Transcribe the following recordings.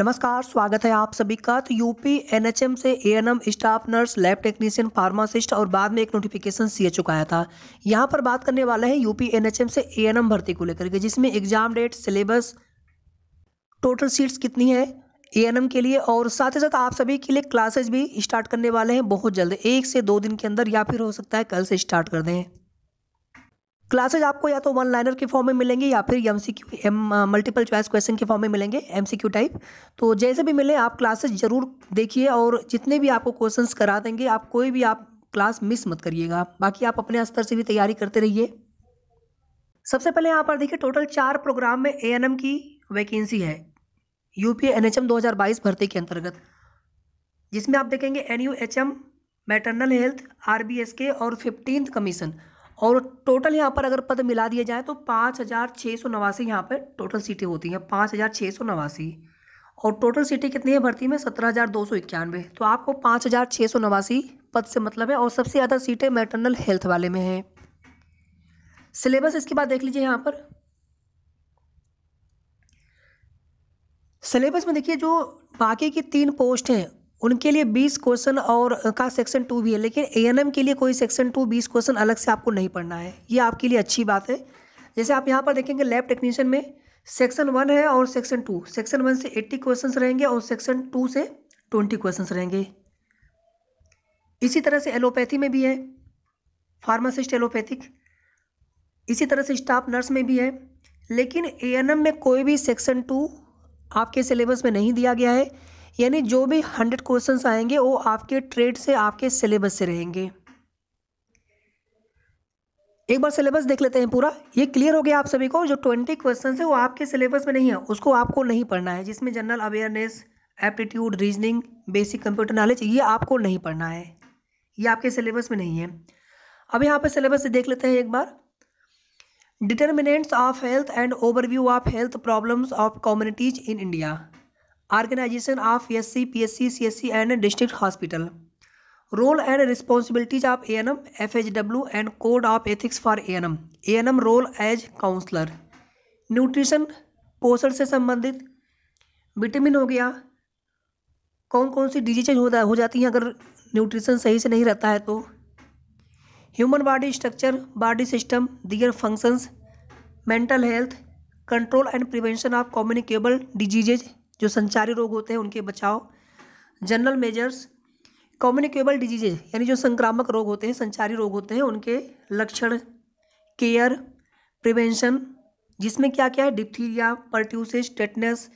नमस्कार स्वागत है आप सभी का तो यूपी एनएचएम से A staff nurse lab technician pharmacist और बाद में एक नोटिफिकेशन सी का आया था यहाँ पर बात करने वाला है यूपी एनएचएम से ए भर्ती को लेकर के जिसमें exam date syllabus total seats कितनी है ए के लिए और साथ ही साथ आप सभी के लिए क्लासेज भी स्टार्ट करने वाले हैं बहुत जल्द एक से दो दिन के अंदर या फिर हो सकता है कल से स्टार्ट कर दें क्लासेज आपको या तो वन लाइनर के फॉर्म में मिलेंगे या फिर M C Q M multiple choice question के फॉर्म में मिलेंगे एम सी क्यू टाइप तो जैसे भी मिले आप क्लासेज जरूर देखिए और जितने भी आपको क्वेश्चन करा देंगे आप कोई भी आप क्लास मिस मत करिएगा बाकी आप अपने स्तर से भी तैयारी करते रहिए सबसे पहले यहाँ पर देखिए टोटल चार प्रोग्राम में ए की वैकेंसी है U P N H M दो हज़ार बाईस भर्ती के अंतर्गत जिसमें आप देखेंगे N U H M maternal health R B S K और फिफ्टींथ कमीशन और टोटल यहाँ पर अगर पद मिला दिया जाए तो पाँच हज़ार छः सौ नवासी यहाँ पर टोटल सीटें होती हैं पाँच हज़ार छः सौ नवासी और टोटल सीटें कितनी है भर्ती में सत्रह हज़ार दो सौ इक्यानवे तो आपको पाँच हज़ार छः सौ नवासी पद से मतलब है और सबसे ज़्यादा सीटें मैटरनल हेल्थ वाले में हैं सिलेबस इसके बाद देख लीजिए यहाँ पर सिलेबस में देखिए जो बाकी की तीन पोस्ट हैं उनके लिए 20 क्वेश्चन और का सेक्शन टू भी है लेकिन ए के लिए कोई सेक्शन टू 20 क्वेश्चन अलग से आपको नहीं पढ़ना है ये आपके लिए अच्छी बात है जैसे आप यहाँ पर देखेंगे लैब टेक्नीशियन में सेक्शन वन है और सेक्शन टू सेक्शन वन से एट्टी क्वेश्चन रहेंगे और सेक्शन टू से ट्वेंटी क्वेश्चन रहेंगे इसी तरह से एलोपैथी में भी है फार्मासिस्ट एलोपैथिक इसी तरह से स्टाफ नर्स में भी है लेकिन एएनएम में कोई भी सेक्शन टू आपके सिलेबस में नहीं दिया गया है यानी जो भी हंड्रेड क्वेश्चंस आएंगे वो आपके ट्रेड से आपके सिलेबस से रहेंगे एक बार सिलेबस देख लेते हैं पूरा ये क्लियर हो गया आप सभी को जो ट्वेंटी क्वेश्चन है वो आपके सिलेबस में नहीं है उसको आपको नहीं पढ़ना है जिसमें general awareness aptitude reasoning basic computer knowledge ये आपको नहीं पढ़ना है ये आपके सिलेबस में नहीं है अब यहाँ पर सिलेबस से देख लेते हैं एक बार determinants of health and overview of health problems of communities in India organization of S C P S C C S C and district hospital role and responsibilities of A N M F H W and code of ethics for A N M A N M role as counsellor nutrition पोषण से संबंधित vitamin हो गया कौन कौन सी diseases हो, हो जाती हैं अगर न्यूट्रिशन सही से नहीं रहता है तो human body structure body system their functions mental health control and prevention of communicable diseases जो संचारी रोग होते हैं उनके बचाव जनरल मेजर्स कम्युनिकेबल डिजीजेज यानी जो संक्रामक रोग होते हैं संचारी रोग होते हैं उनके लक्षण केयर प्रिवेंशन जिसमें क्या क्या है diphtheria pertussis tetanus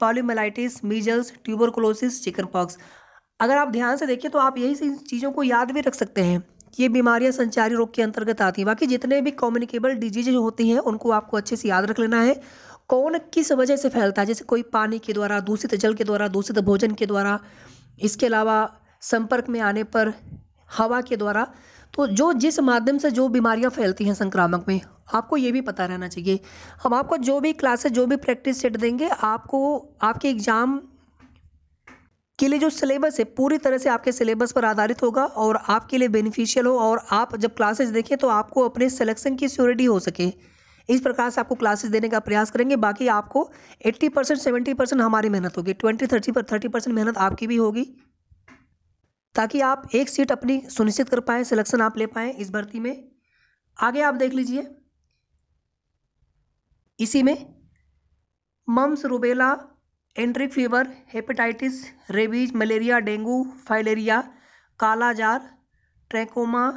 poliomyelitis measles tuberculosis chicken pox अगर आप ध्यान से देखें तो आप यही चीज़ों को याद भी रख सकते हैं ये बीमारियां संचारी रोग के अंतर्गत आती हैं बाकी जितने भी कम्युनिकेबल डिजीजेज होती हैं उनको आपको अच्छे से याद रख लेना है कौन किस वजह से फैलता है जैसे कोई पानी के द्वारा दूषित जल के द्वारा दूषित भोजन के द्वारा इसके अलावा संपर्क में आने पर हवा के द्वारा तो जो जिस माध्यम से जो बीमारियां फैलती हैं संक्रामक में आपको ये भी पता रहना चाहिए हम आपको जो भी क्लासेस जो भी प्रैक्टिस सेट देंगे आपको आपके एग्ज़ाम के लिए जो सिलेबस है पूरी तरह से आपके सिलेबस पर आधारित होगा और आपके लिए बेनिफिशियल हो और आप जब क्लासेस देखें तो आपको अपने सिलेक्शन की स्योरिटी हो सके इस प्रकार से आपको क्लासेस देने का प्रयास करेंगे बाकी आपको एट्टी परसेंट सेवेंटी परसेंट हमारी मेहनत होगी ट्वेंटी थर्टी पर थर्टी परसेंट मेहनत आपकी भी होगी ताकि आप एक सीट अपनी सुनिश्चित कर पाएँ सिलेक्शन आप ले पाएँ इस भर्ती में आगे आप देख लीजिए इसी में mumps rubella enteric fever hepatitis rabies malaria dengue filaria kala azar trachoma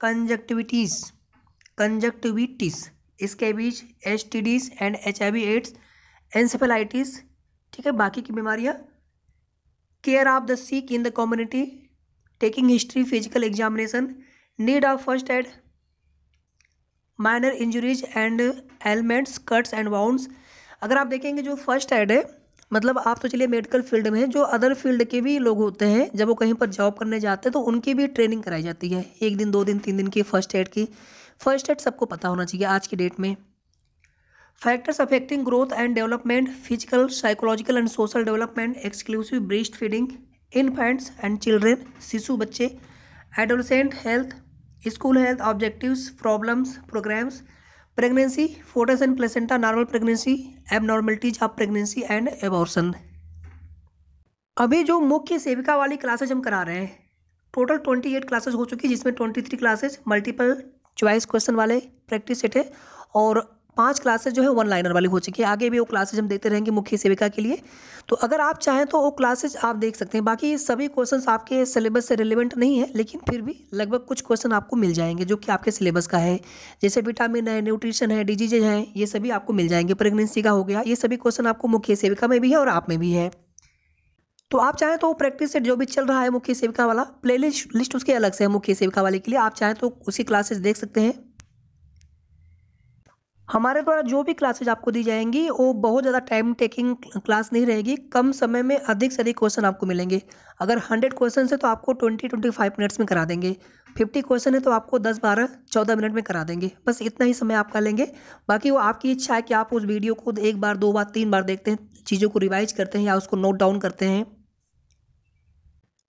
conjunctivitis conjunctivitis इसके बीच H T Ds and H I V AIDS encephalitis ठीक है बाकी की बीमारियाँ care of the sick in the community taking history physical examination need of first aid minor injuries and ailments cuts and wound अगर आप देखेंगे जो first aid है मतलब आप तो चलिए मेडिकल फील्ड में जो अदर फील्ड के भी लोग होते हैं जब वो कहीं पर जॉब करने जाते हैं तो उनकी भी ट्रेनिंग कराई जाती है एक दिन दो दिन तीन दिन की फर्स्ट एड की फर्स्ट एड सबको पता होना चाहिए आज की डेट में factors affecting growth and development physical psychological and social development exclusive breast feeding infants and children शिशु बच्चे adolescent health school health objectives problems programmes pregnancy foetus and placenta normal pregnancy abnormalities of pregnancy and abortion अभी जो मुख्य सेविका वाली classes हम करा रहे हैं टोटल ट्वेंटी एट क्लासेज हो चुकी है जिसमें twenty three classes multiple choice question वाले प्रैक्टिस सेट है और पांच क्लासेस जो है वन लाइनर वाली हो चुकी है आगे भी वो क्लासेज हम देते रहेंगे मुख्य सेविका के लिए तो अगर आप चाहें तो वो क्लासेज आप देख सकते हैं बाकी सभी क्वेश्चन आपके सिलेबस से रिलेवेंट नहीं है लेकिन फिर भी लगभग कुछ क्वेश्चन आपको मिल जाएंगे जो कि आपके सिलेबस का है जैसे विटामिन है न्यूट्रिशन है डिजीजेज हैं ये सभी आपको मिल जाएंगे प्रेगनेंसी का हो गया ये सभी क्वेश्चन आपको मुख्य सेविका में भी है और आप में भी है तो आप चाहें तो प्रैक्टिस सेट जो भी चल रहा है मुख्य सेविका वाला प्ले लिस्ट उसके अलग से है मुख्य सेविका वाले के लिए आप चाहें तो उसी क्लासेस देख सकते हैं हमारे द्वारा जो भी क्लासेज आपको दी जाएंगी वो बहुत ज़्यादा टाइम टेकिंग क्लास नहीं रहेगी कम समय में अधिक से अधिक क्वेश्चन आपको मिलेंगे अगर हंड्रेड क्वेश्चन है तो आपको ट्वेंटी ट्वेंटी फाइव मिनट्स में करा देंगे फिफ्टी क्वेश्चन है तो आपको दस बारह चौदह मिनट में करा देंगे बस इतना ही समय आपका लेंगे बाकी वो आपकी इच्छा है कि आप उस वीडियो को एक बार दो बार तीन बार देखते हैं चीज़ों को रिवाइज करते हैं या उसको नोट डाउन करते हैं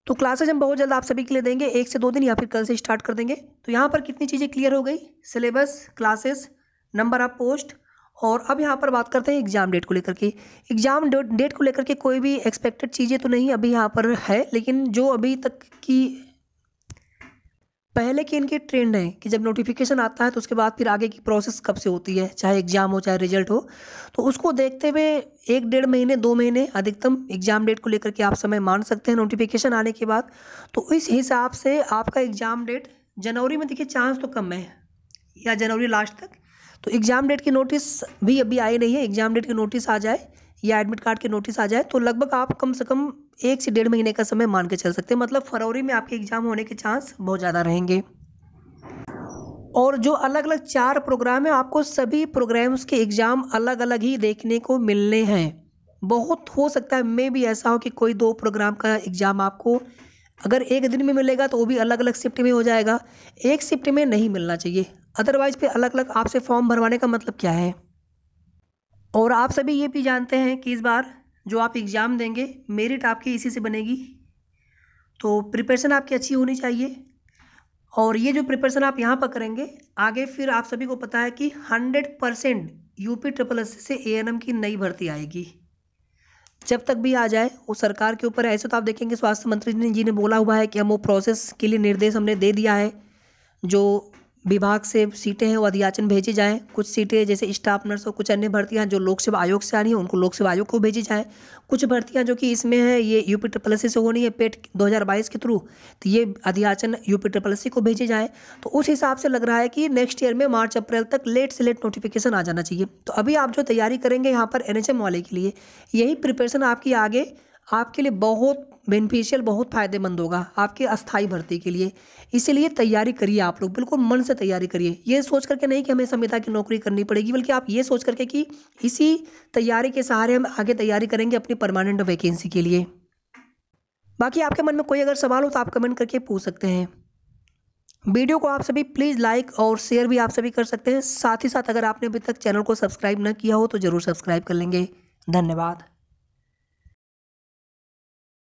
तो क्लासेज हम बहुत जल्द आप सभी के लिए देंगे एक से दो दिन या फिर कल से स्टार्ट कर देंगे तो यहाँ पर कितनी चीज़ें क्लियर हो गई syllabus classes number of post और अब यहाँ पर बात करते हैं एग्ज़ाम डेट को लेकर के एग्ज़ाम डेट को लेकर के कोई भी एक्सपेक्टेड चीज़ें तो नहीं अभी यहाँ पर है लेकिन जो अभी तक की पहले की इनकी ट्रेंड है कि जब नोटिफिकेशन आता है तो उसके बाद फिर आगे की प्रोसेस कब से होती है चाहे एग्ज़ाम हो चाहे रिजल्ट हो तो उसको देखते हुए एक डेढ़ महीने दो महीने अधिकतम एग्ज़ाम डेट को लेकर के आप समय मान सकते हैं नोटिफिकेशन आने के बाद तो इस हिसाब से आपका एग्ज़ाम डेट जनवरी में देखिए चांस तो कम है या जनवरी लास्ट तक तो एग्ज़ाम डेट की नोटिस भी अभी आई नहीं है एग्ज़ाम डेट की नोटिस आ जाए या एडमिट कार्ड की नोटिस आ जाए तो लगभग आप कम से कम एक से डेढ़ महीने का समय मान के चल सकते हैं मतलब फरवरी में आपके एग्ज़ाम होने के चांस बहुत ज़्यादा रहेंगे और जो अलग अलग चार प्रोग्राम है आपको सभी प्रोग्राम्स के एग्ज़ाम अलग अलग ही देखने को मिलने हैं बहुत हो सकता है मे भी ऐसा हो कि कोई दो प्रोग्राम का एग्ज़ाम आपको अगर एक दिन में मिलेगा तो वो भी अलग अलग शिफ्ट में हो जाएगा एक शिफ्ट में नहीं मिलना चाहिए अदरवाइज़ फिर अलग अलग आपसे फॉर्म भरवाने का मतलब क्या है और आप सभी ये भी जानते हैं कि इस बार जो आप एग्ज़ाम देंगे मेरिट आपकी इसी से बनेगी तो प्रिपरेशन आपकी अच्छी होनी चाहिए और ये जो प्रिपरेशन आप यहाँ पर करेंगे आगे फिर आप सभी को पता है कि hundred percent UP triple S से एम की नई भर्ती आएगी जब तक भी आ जाए वो सरकार के ऊपर ऐसे तो आप देखेंगे स्वास्थ्य मंत्री जी ने बोला हुआ है कि हम वो प्रोसेस के लिए निर्देश हमने दे दिया है जो विभाग से सीटें हैं वो अध्याचन भेजी जाएँ कुछ सीटें जैसे स्टाफ नर्स और कुछ अन्य भर्तियाँ जो लोक सेवा आयोग से आ रही हैं उनको लोक सेवा आयोग को भेजी जाएँ कुछ भर्तियाँ जो कि इसमें हैं ये यूपी ट्रिपल एस से होनी है पेट 2022 के थ्रू तो ये अध्याचन यूपी ट्रिपल एस को भेजी जाएँ तो उस हिसाब से लग रहा है कि नेक्स्ट ईयर में मार्च अप्रैल तक लेट से लेट नोटिफिकेशन आ जाना चाहिए तो अभी आप जो तैयारी करेंगे यहाँ पर एन वाले के लिए यही प्रिपरेशन आपकी आगे आपके लिए बहुत बेनिफिशियल बहुत फ़ायदेमंद होगा आपकी अस्थाई भर्ती के लिए इसीलिए तैयारी करिए आप लोग बिल्कुल मन से तैयारी करिए ये सोच करके नहीं कि हमें संविधा की नौकरी करनी पड़ेगी बल्कि आप ये सोच करके कि इसी तैयारी के सहारे हम आगे तैयारी करेंगे अपनी परमानेंट वैकेंसी के लिए बाकी आपके मन में कोई अगर सवाल हो तो आप कमेंट करके पूछ सकते हैं वीडियो को आप सभी प्लीज़ लाइक और शेयर भी आप सभी कर सकते हैं साथ ही साथ अगर आपने अभी तक चैनल को सब्सक्राइब न किया हो तो ज़रूर सब्सक्राइब कर लेंगे धन्यवाद